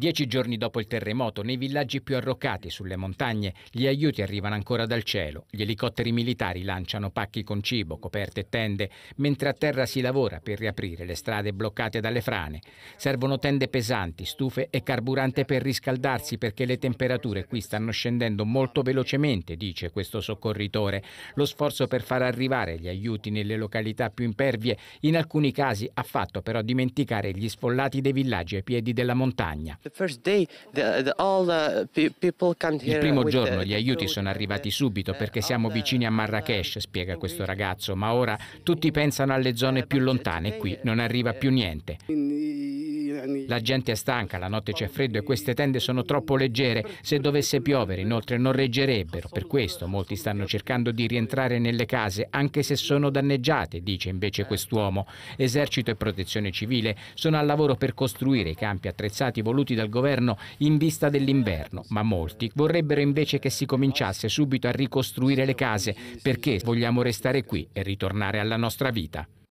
Dieci giorni dopo il terremoto, nei villaggi più arroccati sulle montagne, gli aiuti arrivano ancora dal cielo. Gli elicotteri militari lanciano pacchi con cibo, coperte e tende, mentre a terra si lavora per riaprire le strade bloccate dalle frane. Servono tende pesanti, stufe e carburante per riscaldarsi perché le temperature qui stanno scendendo molto velocemente, dice questo soccorritore. Lo sforzo per far arrivare gli aiuti nelle località più impervie in alcuni casi ha fatto però dimenticare gli sfollati dei villaggi ai piedi della montagna. Il primo giorno gli aiuti sono arrivati subito perché siamo vicini a Marrakesh, spiega questo ragazzo, ma ora tutti pensano alle zone più lontane, e qui non arriva più niente. La gente è stanca, la notte c'è freddo e queste tende sono troppo leggere. Se dovesse piovere, inoltre, non reggerebbero. Per questo molti stanno cercando di rientrare nelle case, anche se sono danneggiate, dice invece quest'uomo. Esercito e protezione civile sono al lavoro per costruire i campi attrezzati voluti dal governo in vista dell'inverno, ma molti vorrebbero invece che si cominciasse subito a ricostruire le case perché vogliamo restare qui e ritornare alla nostra vita.